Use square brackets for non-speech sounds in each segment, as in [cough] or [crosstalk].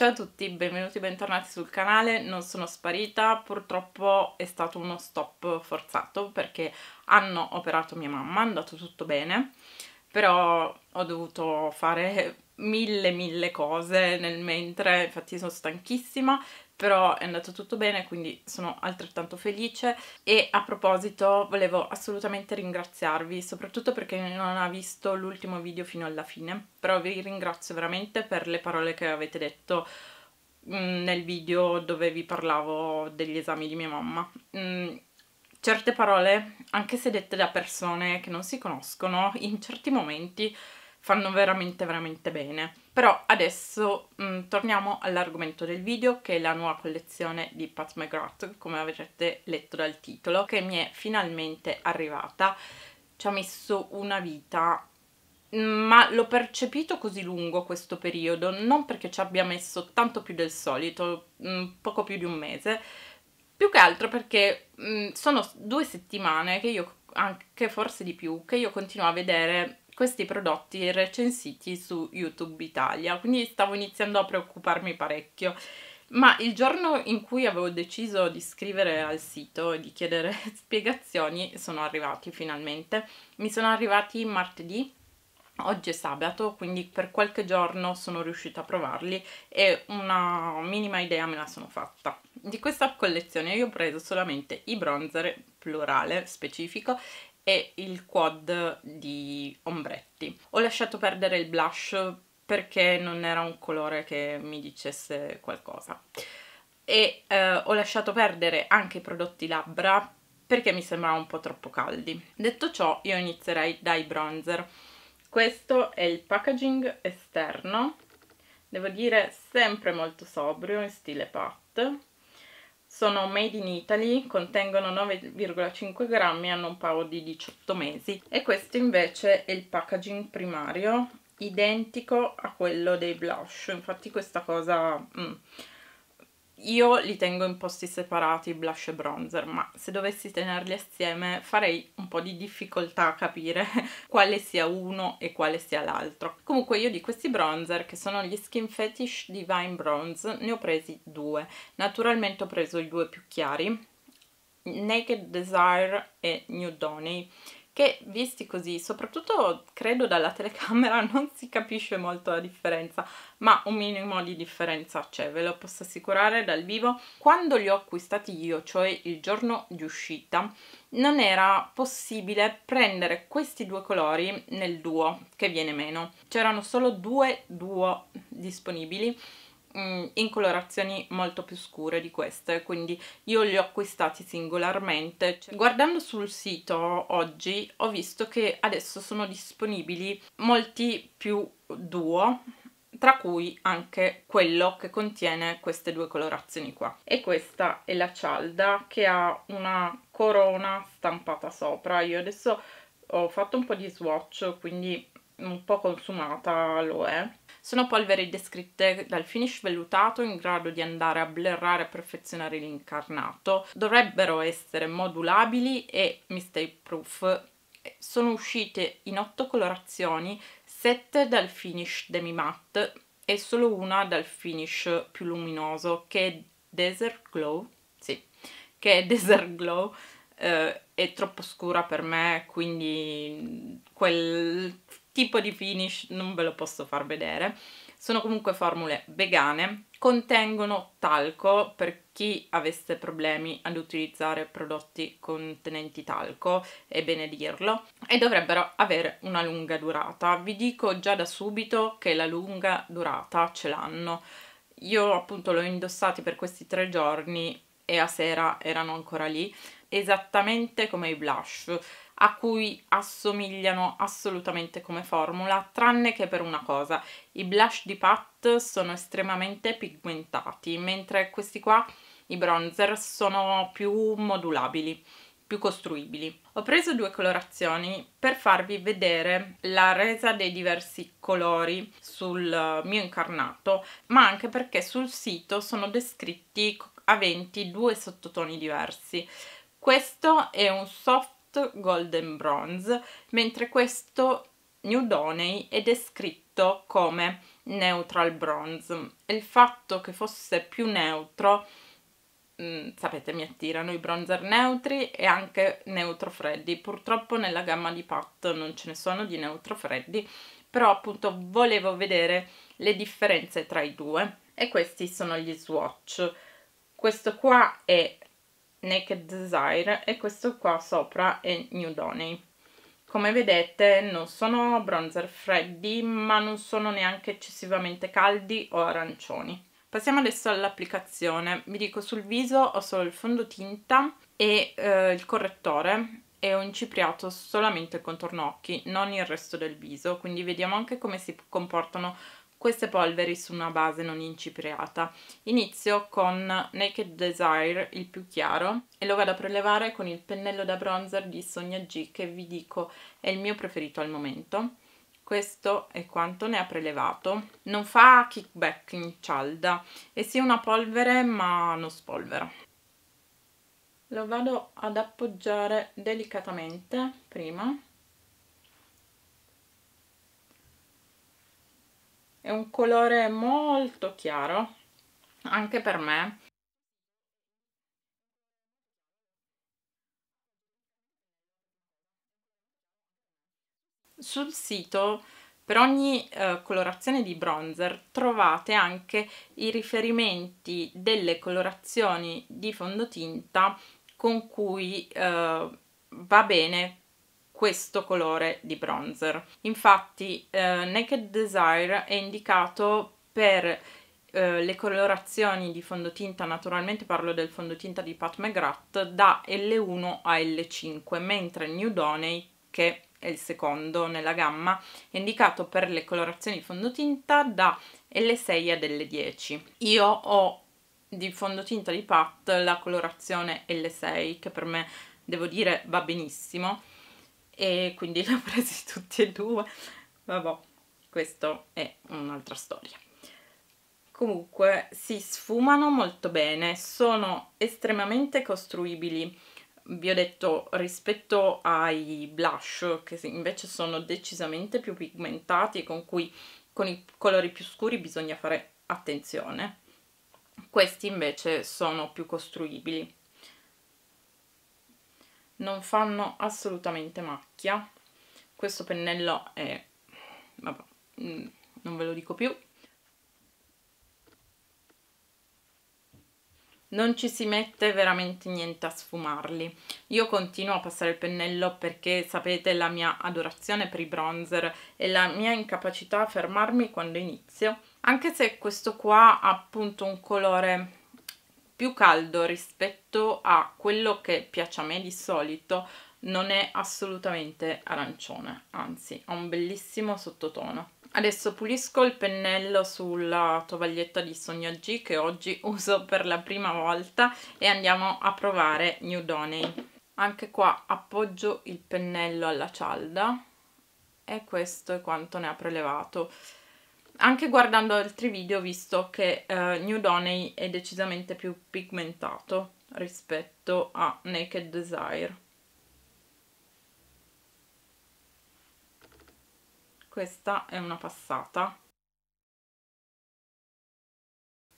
Ciao a tutti, benvenuti e bentornati sul canale, non sono sparita, purtroppo è stato uno stop forzato perché hanno operato mia mamma, è andato tutto bene, però ho dovuto fare [laughs] mille mille cose nel mentre, infatti sono stanchissima, però è andato tutto bene, quindi sono altrettanto felice e a proposito volevo assolutamente ringraziarvi, soprattutto perché non ha visto l'ultimo video fino alla fine, però vi ringrazio veramente per le parole che avete detto mm, nel video dove vi parlavo degli esami di mia mamma. Mm, certe parole, anche se dette da persone che non si conoscono, in certi momenti fanno veramente veramente bene. Però adesso mh, mm, torniamo all'argomento del video che è la nuova collezione di Pat McGrath, come avrete letto dal titolo, che mi è finalmente arrivata. Ci ha messo una vita mm, ma l'ho percepito così lungo questo periodo, non perché ci abbia messo tanto più del solito, mm, poco più di un mese, più che altro perché sono due settimane che io, anche forse di più, che io continuo a vedere questi prodotti recensiti su YouTube Italia, quindi stavo iniziando a preoccuparmi parecchio. Ma il giorno in cui avevo deciso di scrivere al sito e di chiedere [laughs] spiegazioni sono arrivati finalmente. Mi sono arrivati martedì, oggi è sabato, quindi per qualche giorno sono riuscita a provarli e una minima idea me la sono fatta. Di questa collezione io ho preso solamente i bronzer, plurale, specifico, e il quad di ombretti. Ho lasciato perdere il blush perché non era un colore che mi dicesse qualcosa. E eh, ho lasciato perdere anche i prodotti labbra perché mi sembrava un po' troppo caldi. Detto ciò, io inizierei dai bronzer. Questo è il packaging esterno, devo dire sempre molto sobrio, in stile pat sono made in Italy, contengono 9,5 grammi, hanno un paio di 18 mesi e questo invece è il packaging primario, identico a quello dei blush, infatti questa cosa mm, io li tengo in posti separati, blush e bronzer, ma se dovessi tenerli assieme farei un po' di difficoltà a capire [laughs] quale sia uno e quale sia l'altro. Comunque io di questi bronzer, che sono gli Skin Fetish Divine Bronze, ne ho presi due. Naturalmente ho preso i due più chiari, Naked Desire e New Donny che visti così, soprattutto credo dalla telecamera, [laughs] non si capisce molto la differenza, ma un minimo di differenza c'è, ve lo posso assicurare dal vivo. Quando li ho acquistati io, cioè il giorno di uscita, non era possibile prendere questi due colori nel duo, che viene meno. C'erano solo due duo disponibili Mm, in colorazioni molto più scure di queste quindi io li ho acquistati singolarmente cioè, guardando sul sito oggi ho visto che adesso sono disponibili molti più duo tra cui anche quello che contiene queste due colorazioni qua e questa è la cialda che ha una corona stampata sopra io adesso ho fatto un po' di swatch quindi un po' consumata lo è sono polveri descritte dal finish vellutato in grado di andare a blurrare e perfezionare l'incarnato. Dovrebbero essere modulabili e mistake proof. Sono uscite in 8 colorazioni, 7 dal finish demi matte e solo una dal finish più luminoso che è Desert Glow. Sì, che è Desert Glow. Eh, è troppo scura per me, quindi quel tipo di finish non ve lo posso far vedere sono comunque formule vegane contengono talco per chi avesse problemi ad utilizzare prodotti contenenti talco è bene dirlo e dovrebbero avere una lunga durata vi dico già da subito che la lunga durata ce l'hanno io appunto l'ho indossati per questi tre giorni e a sera erano ancora lì esattamente come i blush a cui assomigliano assolutamente come formula, tranne che per una cosa, i blush di Pat sono estremamente pigmentati, mentre questi qua, i bronzer, sono più modulabili più costruibili. Ho preso due colorazioni per farvi vedere la resa dei diversi colori sul mio incarnato, ma anche perché sul sito sono descritti aventi due sottotoni diversi. Questo è un soft Golden Bronze, mentre questo New Doney è descritto come neutral bronze e il fatto che fosse più neutro mh, mm, sapete mi attirano i bronzer neutri e anche neutro freddi purtroppo nella gamma di Pat non ce ne sono di neutro freddi però appunto volevo vedere le differenze tra i due e questi sono gli swatch questo qua è Naked Desire e questo qua sopra è New Donny. Come vedete non sono bronzer freddi ma non sono neanche eccessivamente caldi o arancioni. Passiamo adesso all'applicazione. Vi dico sul viso ho solo il fondotinta e eh, il correttore e ho incipriato solamente il contorno occhi, non il resto del viso, quindi vediamo anche come si comportano queste polveri su una base non incipriata. Inizio con Naked Desire, il più chiaro, e lo vado a prelevare con il pennello da bronzer di Sonia G, che vi dico è il mio preferito al momento. Questo è quanto ne ha prelevato. Non fa kickback in cialda, è sì una polvere ma non spolvera. Lo vado ad appoggiare delicatamente prima è un colore molto chiaro anche per me sul sito per ogni eh, colorazione di bronzer trovate anche i riferimenti delle colorazioni di fondotinta con cui eh, va bene questo colore di bronzer. Infatti eh, Naked Desire è indicato per eh, le colorazioni di fondotinta, naturalmente parlo del fondotinta di Pat McGrath, da L1 a L5, mentre New Donate, che è il secondo nella gamma, è indicato per le colorazioni di fondotinta da L6 ad L10. Io ho di fondotinta di Pat la colorazione L6, che per me, devo dire, va benissimo, e quindi li [laughs] ho presi tutti e due vabbè questa è un'altra storia comunque si sfumano molto bene sono estremamente costruibili vi ho detto rispetto ai blush che invece sono decisamente più pigmentati con cui con i colori più scuri bisogna fare attenzione questi invece sono più costruibili non fanno assolutamente macchia questo pennello è vabbè, mm, non ve lo dico più non ci si mette veramente niente a sfumarli io continuo a passare il pennello perché sapete la mia adorazione per i bronzer e la mia incapacità a fermarmi quando inizio anche se questo qua ha appunto un colore più caldo rispetto a quello che piace a me di solito non è assolutamente arancione, anzi ha un bellissimo sottotono. Adesso pulisco il pennello sulla tovaglietta di Sonia G che oggi [laughs] uso per la prima volta e andiamo a provare New Doney. Anche qua appoggio il pennello alla cialda e questo è quanto ne ha prelevato anche guardando altri video ho visto che uh, New Doney è decisamente più pigmentato rispetto a Naked Desire. Questa è una passata.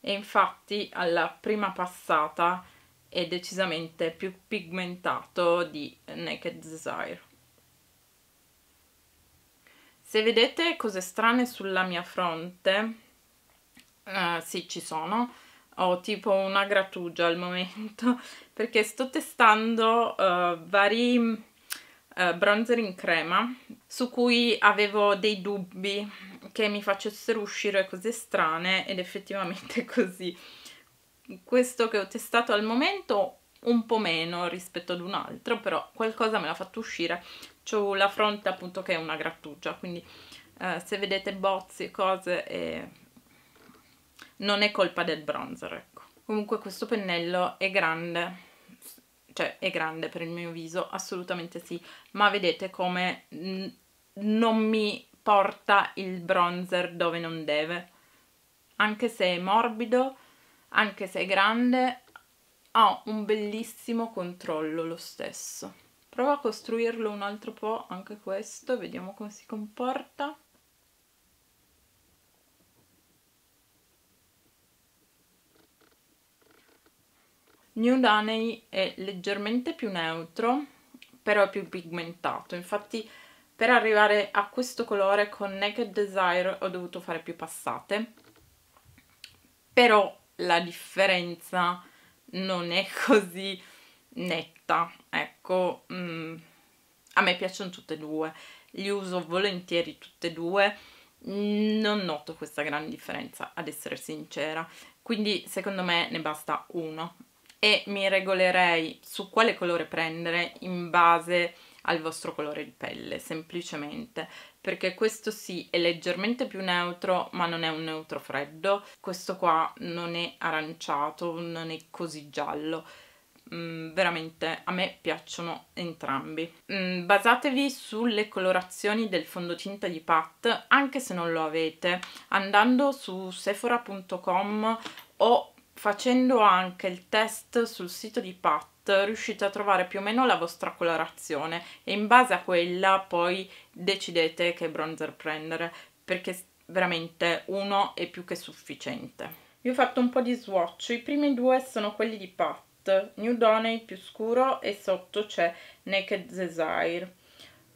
E infatti alla prima passata è decisamente più pigmentato di Naked Desire. Se vedete cose strane sulla mia fronte, uh, sì ci sono, ho tipo una grattugia al momento [laughs] perché sto testando uh, vari uh, bronzer in crema su cui avevo dei dubbi che mi facessero uscire cose strane ed effettivamente [laughs] così questo che ho testato al momento un po' meno rispetto ad un altro, però qualcosa me l'ha fatto uscire. C'ho la fronte appunto che è una grattugia, quindi eh, se vedete bozzi e cose eh, non è colpa del bronzer, ecco. Comunque questo pennello è grande, cioè è grande per il mio viso, assolutamente sì, ma vedete come non mi porta il bronzer dove non deve. Anche se è morbido, anche se è grande, ha un bellissimo controllo lo stesso. Provo a costruirlo un altro po', anche questo, vediamo come si comporta. New Daney è leggermente più neutro, però è più pigmentato. Infatti per arrivare a questo colore con Naked Desire ho dovuto fare più passate. Però la differenza non è così netta, ecco, mm, a me piacciono tutte e due, li uso volentieri tutte e due, non noto questa grande differenza, ad essere sincera, quindi secondo me ne basta uno e mi regolerei su quale colore prendere in base al vostro colore di pelle, semplicemente perché questo sì è leggermente più neutro ma non è un neutro freddo, questo qua non è aranciato, non è così giallo mm, veramente a me piacciono entrambi. Mm, basatevi sulle colorazioni del fondotinta di Pat, anche se non lo avete, andando su sephora.com o facendo anche il test sul sito di Pat riuscite a trovare più o meno la vostra colorazione e in base a quella poi decidete che bronzer prendere perché veramente uno è più che sufficiente. Vi ho fatto un po' di swatch, i primi due sono quelli di Pat, New Donate più scuro e sotto c'è Naked Desire.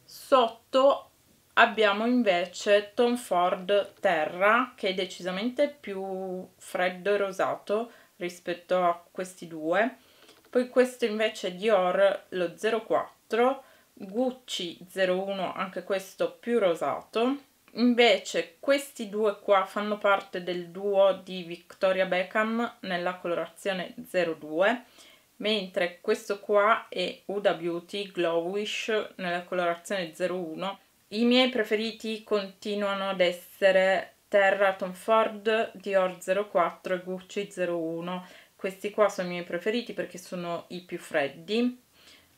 Sotto abbiamo invece Tom Ford Terra che è decisamente più freddo e rosato rispetto a questi due poi questo invece è Dior lo 04 Gucci 01 anche questo più rosato invece questi due qua fanno parte del duo di Victoria Beckham nella colorazione 02 mentre questo qua è Huda Beauty Glowish nella colorazione 01 i miei preferiti continuano ad essere Terra Tom Ford, Dior 04 e Gucci 01 questi qua sono i miei preferiti perché sono i più freddi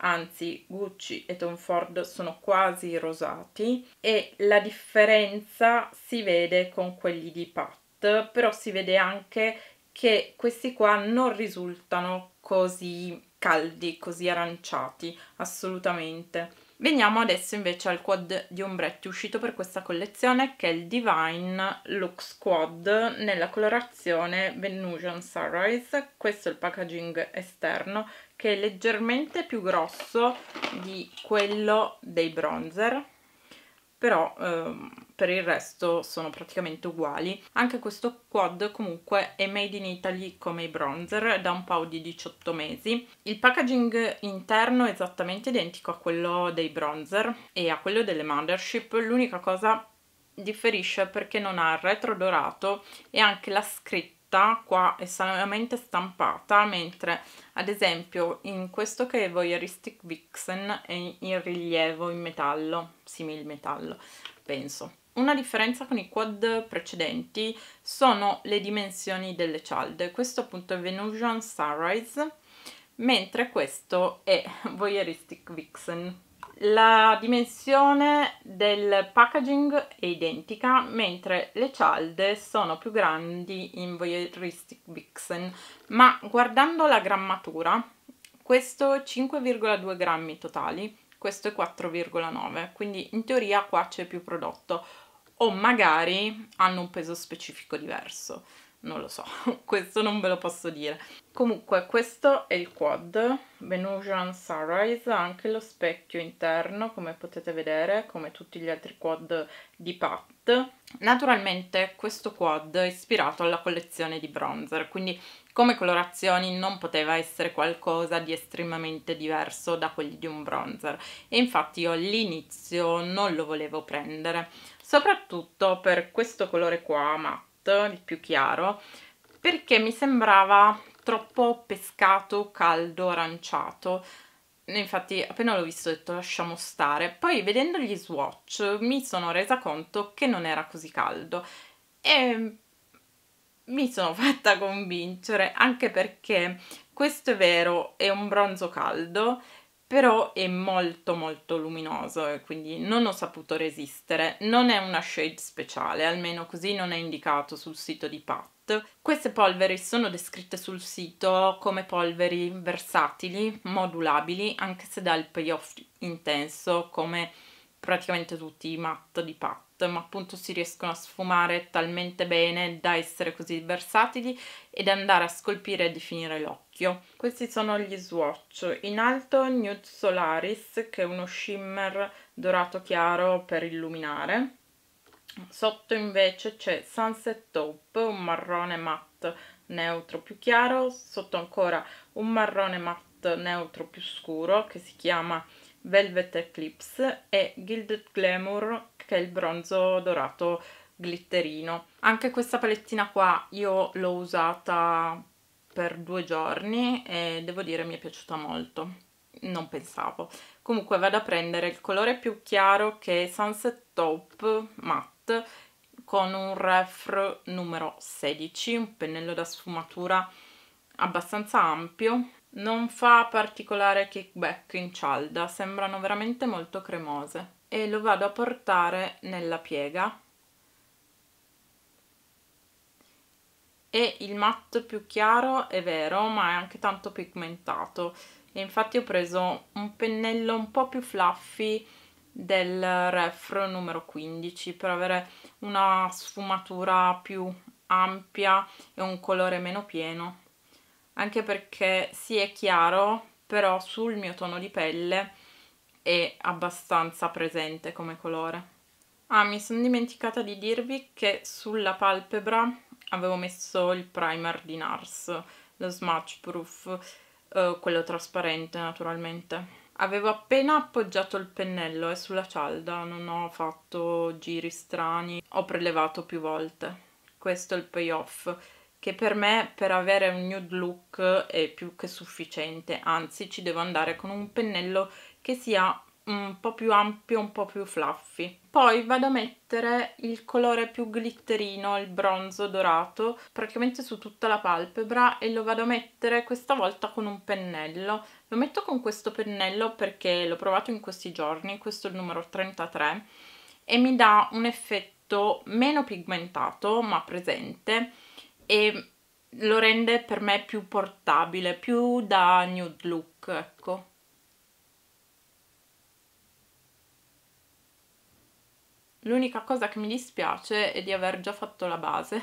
anzi Gucci e Tom Ford sono quasi rosati e la differenza si vede con quelli di Pat però si vede anche che questi qua non risultano così caldi, così aranciati assolutamente Veniamo adesso invece al quad di ombretti uscito per questa collezione che è il Divine Lux Quad nella colorazione Venusian Sunrise, questo è il packaging esterno che è leggermente più grosso di quello dei bronzer però ehm, per il resto sono praticamente uguali. Anche questo quad comunque è made in Italy come i bronzer da un paio di 18 mesi. Il packaging interno è esattamente identico a quello dei bronzer e a quello delle Mothership, l'unica cosa differisce perché non ha il retro dorato e anche la scritta tutta qua è solamente stampata mentre ad esempio in questo che è Voyeuristic Vixen è in rilievo in metallo simil metallo penso una differenza con i quad precedenti sono le dimensioni delle cialde questo appunto è Venusian Sunrise mentre questo è Voyeuristic Vixen la dimensione del packaging è identica, mentre le cialde sono più grandi in Voyeuristic Vixen, ma guardando la grammatura, questo 5,2 grammi totali, questo è 4,9, quindi in teoria qua c'è più prodotto, o magari hanno un peso specifico diverso non lo so, [laughs] questo non ve lo posso dire. Comunque questo è il quad, Venusian Sunrise, ha anche lo specchio interno come potete vedere, come tutti gli altri quad di Pat. Naturalmente questo quad è ispirato alla collezione di bronzer, quindi come colorazioni non poteva essere qualcosa di estremamente diverso da quelli di un bronzer e infatti io all'inizio non lo volevo prendere, soprattutto per questo colore qua matte il più chiaro, perché mi sembrava troppo pescato, caldo, aranciato. Infatti appena l'ho visto ho detto lasciamo stare, poi vedendo gli swatch mi sono resa conto che non era così caldo e mi sono [laughs] fatta convincere anche perché questo è vero è un bronzo caldo però è molto molto luminoso e quindi non ho saputo resistere. Non è una shade speciale, almeno così non è indicato sul sito di Pat. Queste polveri sono descritte sul sito come polveri versatili, modulabili, anche se dal payoff intenso come praticamente tutti i matte di Pat, ma appunto si riescono a sfumare talmente bene da essere così versatili ed andare a scolpire e definire l'occhio. Questi sono gli swatch. In alto Nude Solaris, che è uno shimmer dorato chiaro per illuminare. Sotto invece c'è Sunset Top, un marrone matte neutro più chiaro, sotto ancora un marrone matte neutro più scuro che si chiama Velvet Eclipse e Gilded Glamour che è il bronzo dorato glitterino. Anche questa palettina qua io l'ho usata per due giorni e devo dire mi è piaciuta molto. Non pensavo. Comunque vado a prendere il colore più chiaro che è Sunset Taupe Matte con un ref numero 16, un pennello da sfumatura abbastanza ampio non fa particolare kickback in cialda, sembrano veramente molto cremose e lo vado a portare nella piega e il matte più chiaro è vero ma è anche tanto pigmentato e infatti ho preso un pennello un po' più fluffy del refro numero 15 per avere una sfumatura più ampia e un colore meno pieno anche perché sì è chiaro, però sul mio tono di pelle è abbastanza presente come colore. Ah, mi sono dimenticata di dirvi che sulla palpebra avevo messo il primer di NARS, lo Smudge Proof, eh, quello trasparente naturalmente. Avevo appena appoggiato il pennello e sulla cialda non ho fatto giri strani, ho prelevato più volte. Questo è il payoff che per me per avere un nude look è più che sufficiente, anzi ci devo andare con un pennello che sia un po' più ampio, un po' più fluffy. Poi vado a mettere il colore più glitterino, il bronzo dorato, praticamente su tutta la palpebra e lo vado a mettere questa volta con un pennello. Lo metto con questo pennello perché l'ho provato in questi giorni, questo è il numero 33, e mi dà un effetto meno pigmentato ma presente e lo rende per me più portabile, più da nude look, ecco. L'unica cosa che mi dispiace è di aver già fatto la base,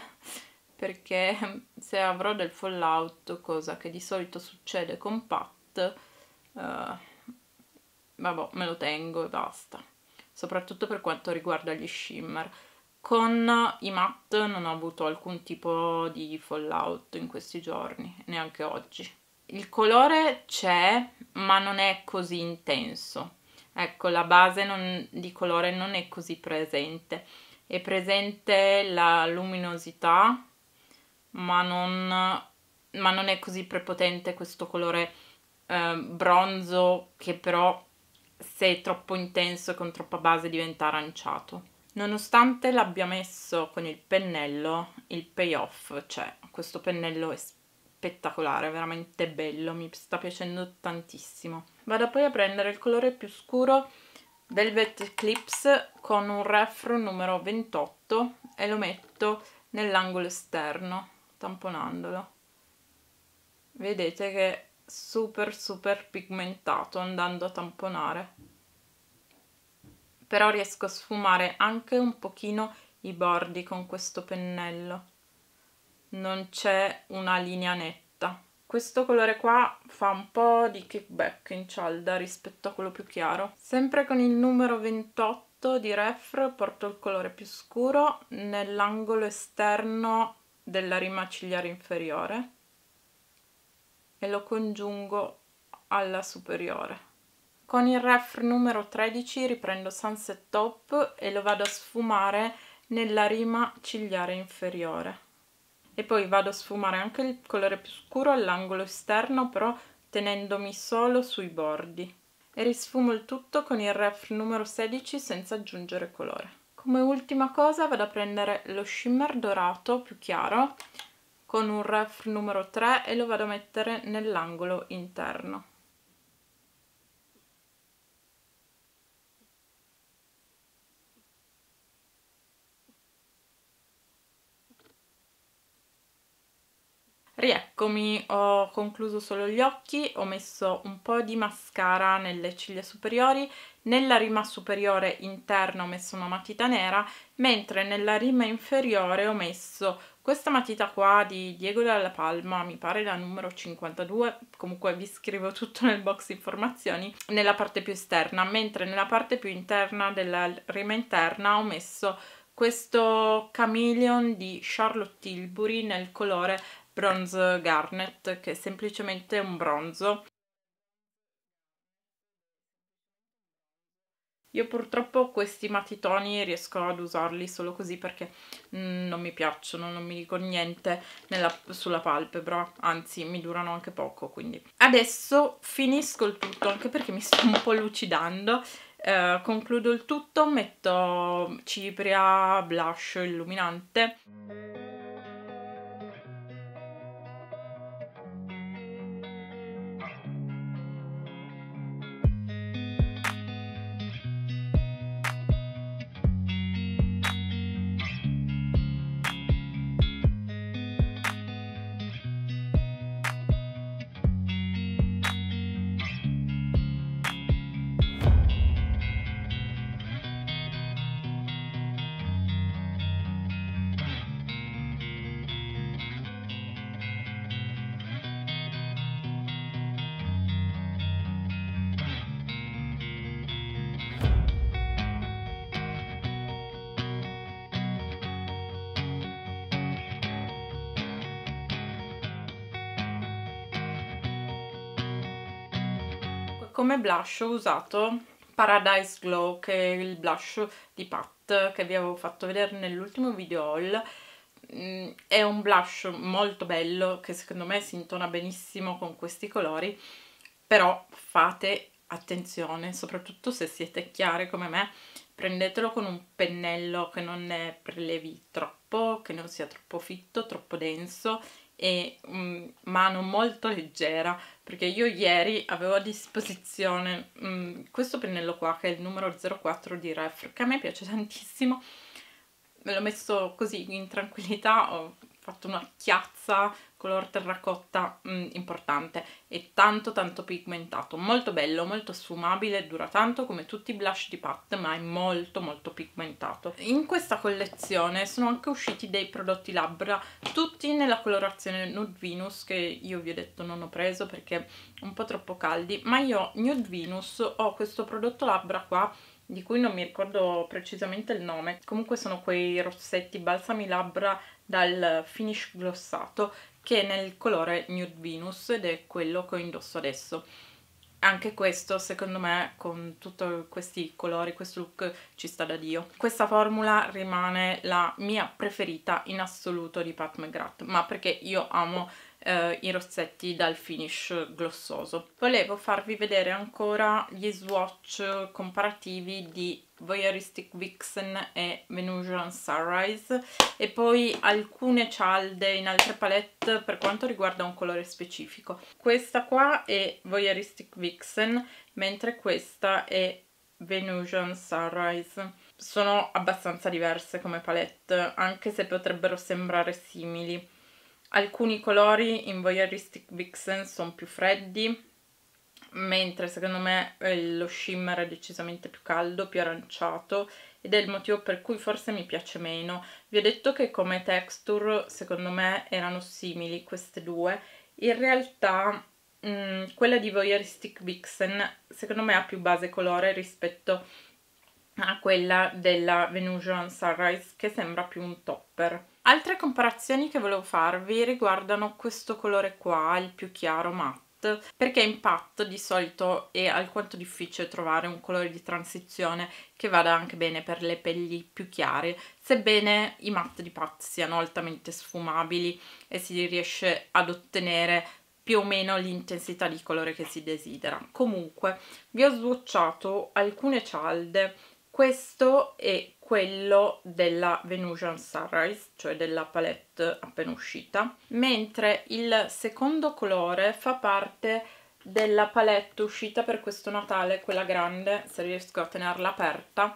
[laughs] perché se avrò del fallout, cosa che di solito succede con Pat, eh, vabbè, me lo tengo e basta. Soprattutto per quanto riguarda gli shimmer. Con i matte non ho avuto alcun tipo di fallout in questi giorni, neanche oggi. Il colore c'è, ma non è così intenso. Ecco, la base non, di colore non è così presente. È presente la luminosità, ma non, ma non è così prepotente questo colore eh, bronzo che però se è troppo intenso e con troppa base diventa aranciato nonostante l'abbia messo con il pennello il payoff c'è cioè, questo pennello è spettacolare veramente bello mi sta piacendo tantissimo vado poi a prendere il colore più scuro Velvet Eclipse con un refro numero 28 e lo metto nell'angolo esterno tamponandolo vedete che è super super pigmentato andando a tamponare però riesco a sfumare anche un pochino i bordi con questo pennello non c'è una linea netta questo colore qua fa un po' di kickback in cialda rispetto a quello più chiaro sempre con il numero 28 di ref porto il colore più scuro nell'angolo esterno della rima cigliare inferiore e lo congiungo alla superiore con il ref numero 13 riprendo Sunset Top e lo vado a sfumare nella rima cigliare inferiore. E poi vado a sfumare anche il colore più scuro all'angolo esterno, però tenendomi solo sui bordi. E risfumo il tutto con il ref numero 16 senza aggiungere colore. Come ultima cosa vado a prendere lo shimmer dorato più chiaro con un ref numero 3 e lo vado a mettere nell'angolo interno. Rieccomi, ho concluso solo gli occhi, ho messo un po' di mascara nelle ciglia superiori, nella rima superiore interna ho messo una matita nera, mentre nella rima inferiore ho messo questa matita qua di Diego Dalla Palma, mi pare la numero 52, comunque vi scrivo tutto nel box informazioni, nella parte più esterna, mentre nella parte più interna della rima interna ho messo questo Chameleon di Charlotte Tilbury nel colore Bronze Garnet, che è semplicemente un bronzo. Io purtroppo questi matitoni riesco ad usarli solo così perché mm, non mi piacciono, non mi dico niente nella, sulla palpebra, anzi mi durano anche poco quindi. Adesso finisco il tutto anche perché mi sto un po' lucidando, eh, concludo il tutto, metto cipria, blush, illuminante. come blush ho usato Paradise Glow che è il blush di Pat che vi avevo fatto vedere nell'ultimo video haul mm, è un blush molto bello che secondo me si intona benissimo con questi colori però fate attenzione soprattutto se siete chiare come me prendetelo con un pennello che non ne prelevi troppo che non sia troppo fitto, troppo denso e um, mano molto leggera perché io ieri avevo a disposizione mh, mm, questo pennello qua che è il numero 04 di Ref che a me piace tantissimo me l'ho messo così in tranquillità ho fatto una chiazza color terracotta mh, mm, importante e tanto tanto pigmentato molto bello, molto sfumabile dura tanto come tutti i blush di Pat ma è molto molto pigmentato in questa collezione sono anche usciti dei prodotti labbra tutti nella colorazione Nude Venus che io vi ho detto non ho preso perché un po' troppo caldi ma io Nude Venus ho questo prodotto labbra qua di cui non mi ricordo precisamente il nome comunque sono quei rossetti balsami labbra dal finish glossato che è nel colore Nude Venus ed è quello che indosso adesso. Anche questo, secondo me, con tutti questi colori, questo look ci sta da Dio. Questa formula rimane la mia preferita in assoluto di Pat McGrath, ma perché io amo eh, i rossetti dal finish glossoso. Volevo farvi vedere ancora gli swatch comparativi di Voyeuristic Vixen e Venusian Sunrise e poi alcune cialde in altre palette per quanto riguarda un colore specifico. Questa qua è Voyeuristic Vixen, mentre questa è Venusian Sunrise. Sono abbastanza diverse come palette, anche se potrebbero sembrare simili. Alcuni colori in Voyeuristic Vixen sono più freddi, mentre secondo me eh, lo shimmer è decisamente più caldo, più aranciato ed è il motivo per cui forse mi piace meno. Vi ho detto che come texture secondo me erano simili queste due, in realtà mh, mm, quella di Voyeuristic Vixen secondo me ha più base colore rispetto a quella della Venusian Sunrise che sembra più un topper. Altre comparazioni che volevo farvi riguardano questo colore qua, il più chiaro matte perché in pat di solito è alquanto difficile trovare un colore di transizione che vada anche bene per le pelli più chiare sebbene i matte di Pat siano altamente sfumabili e si riesce ad ottenere più o meno l'intensità di colore che si desidera comunque vi ho sbocciato alcune cialde questo è quello della Venusian Sunrise, cioè della palette appena uscita, mentre il secondo colore fa parte della palette uscita per questo Natale, quella grande, se riesco a tenerla aperta,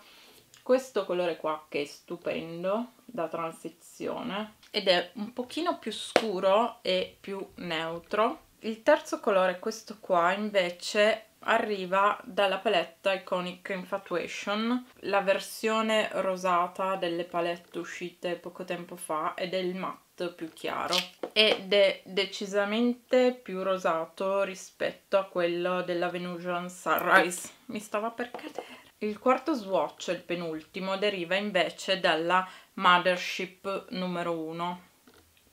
questo colore qua che è stupendo da transizione ed è un pochino più scuro e più neutro. Il terzo colore, questo qua invece, arriva dalla palette Iconic Infatuation, la versione rosata delle palette uscite poco tempo fa ed è il matte più chiaro ed è decisamente più rosato rispetto a quello della Venusian Sunrise. Mi stava per cadere. Il quarto swatch, il penultimo, deriva invece dalla Mothership numero 1,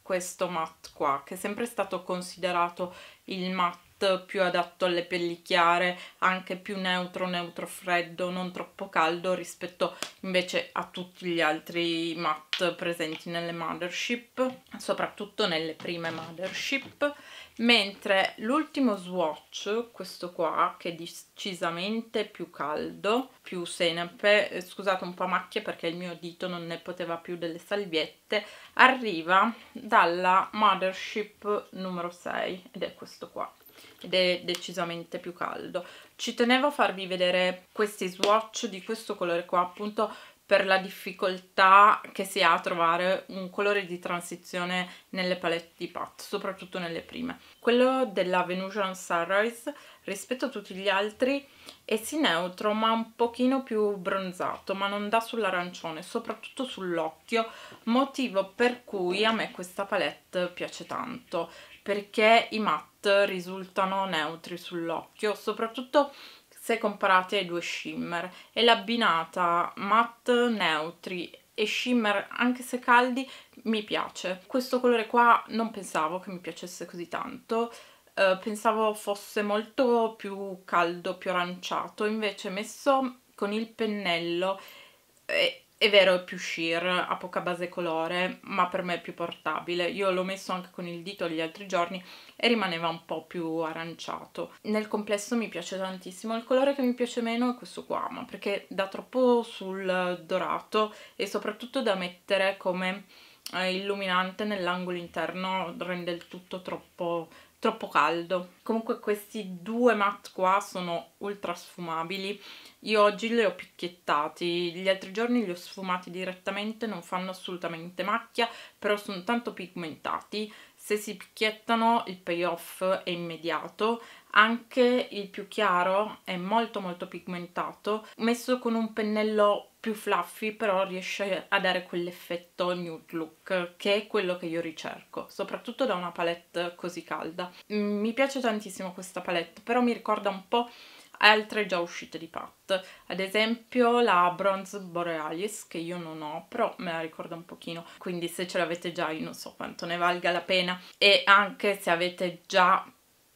questo matte qua, che è sempre stato considerato il matte matte, più adatto alle pelli chiare, anche più neutro, neutro freddo, non troppo caldo rispetto invece a tutti gli altri matte presenti nelle mothership, soprattutto nelle prime mothership. Mentre l'ultimo swatch, questo qua, che è decisamente più caldo, più senape, eh, scusate un po' macchie perché il mio dito non ne poteva più delle salviette, arriva dalla Mothership numero 6 ed è questo qua ed è decisamente più caldo ci tenevo a farvi vedere questi swatch di questo colore qua appunto per la difficoltà che si ha a trovare un colore di transizione nelle palette di Pat, soprattutto nelle prime. Quello della Venusian Sunrise rispetto a tutti gli altri è sì neutro ma un pochino più bronzato, ma non dà sull'arancione, soprattutto sull'occhio, motivo per cui a me questa palette piace tanto perché i matte risultano neutri sull'occhio, soprattutto se comparati ai due shimmer e l'abbinata matte neutri e shimmer anche se caldi mi piace questo colore qua non pensavo che mi piacesse così tanto eh, pensavo fosse molto più caldo più aranciato invece messo con il pennello eh, è vero, è più sheer, ha poca base colore, ma per me è più portabile. Io l'ho messo anche con il dito gli altri giorni e rimaneva un po' più aranciato. Nel complesso mi piace tantissimo. Il colore che mi piace meno è questo qua, ma perché dà troppo sul dorato e soprattutto da mettere come eh, illuminante nell'angolo interno rende il tutto troppo troppo caldo comunque questi due matte qua sono ultra sfumabili io oggi li ho picchiettati gli altri giorni li ho sfumati direttamente non fanno assolutamente macchia però sono tanto pigmentati se si picchiettano il payoff è immediato anche il più chiaro è molto molto pigmentato messo con un pennello più fluffy però riesce a dare quell'effetto nude look che è quello che io ricerco soprattutto da una palette così calda mi piace tantissimo questa palette però mi ricorda un po' altre già uscite di Pat ad esempio la Bronze Borealis che io non ho però me la ricorda un pochino quindi se ce l'avete già io non so quanto ne valga la pena e anche se avete già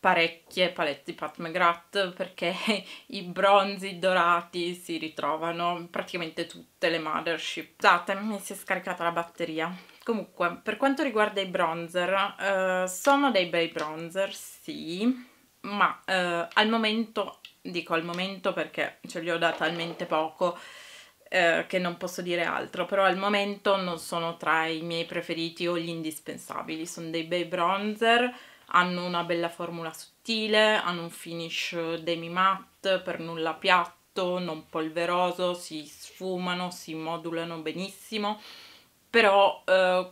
parecchie palette di Pat McGrath perché [laughs] i bronzi dorati si ritrovano praticamente tutte le mothership. Scusate, mi si è scaricata la batteria. Comunque, per quanto riguarda i bronzer, eh, sono dei bei bronzer, sì, ma eh, al momento, dico al momento perché ce li ho da talmente poco, eh, che non posso dire altro, però al momento non sono tra i miei preferiti o gli indispensabili, sono dei bei bronzer, hanno una bella formula sottile, hanno un finish eh, demi matte, per nulla piatto, non polveroso, si sfumano, si modulano benissimo, però eh,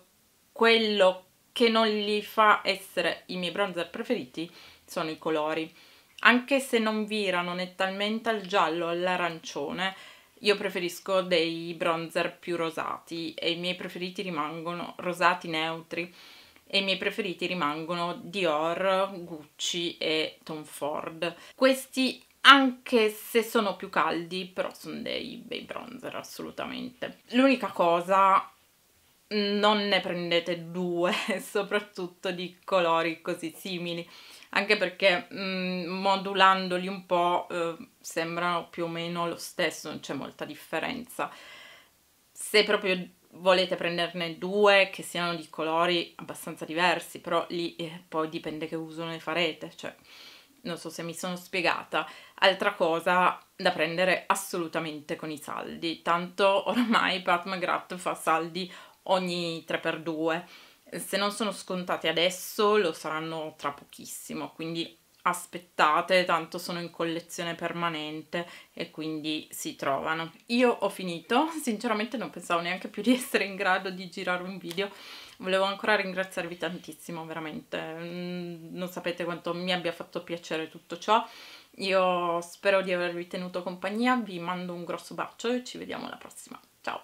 quello che non li fa essere i miei bronzer preferiti sono i colori. Anche se non virano nettamente al giallo o all'arancione, io preferisco dei bronzer più rosati e i miei preferiti rimangono rosati neutri e i miei preferiti rimangono Dior, Gucci e Tom Ford. Questi anche se sono più caldi, però sono dei bei bronzer assolutamente. L'unica cosa non ne prendete due, [laughs] soprattutto di colori così simili, anche perché mh, mm, modulandoli un po' eh, sembrano più o meno lo stesso, non c'è molta differenza. Se proprio volete prenderne due che siano di colori abbastanza diversi, però lì eh, poi dipende che uso ne farete, cioè non so se mi sono spiegata. Altra cosa da prendere assolutamente con i saldi, tanto ormai Pat McGrath fa saldi ogni 3x2, se non sono scontati adesso lo saranno tra pochissimo, quindi aspettate, tanto sono in collezione permanente e quindi si trovano. Io ho finito, [laughs] sinceramente non pensavo neanche più di essere in grado di girare un video, volevo ancora ringraziarvi tantissimo, veramente, mm, non sapete quanto mi abbia fatto piacere tutto ciò. Io spero di avervi tenuto compagnia, vi mando un grosso bacio e ci vediamo alla prossima. Ciao!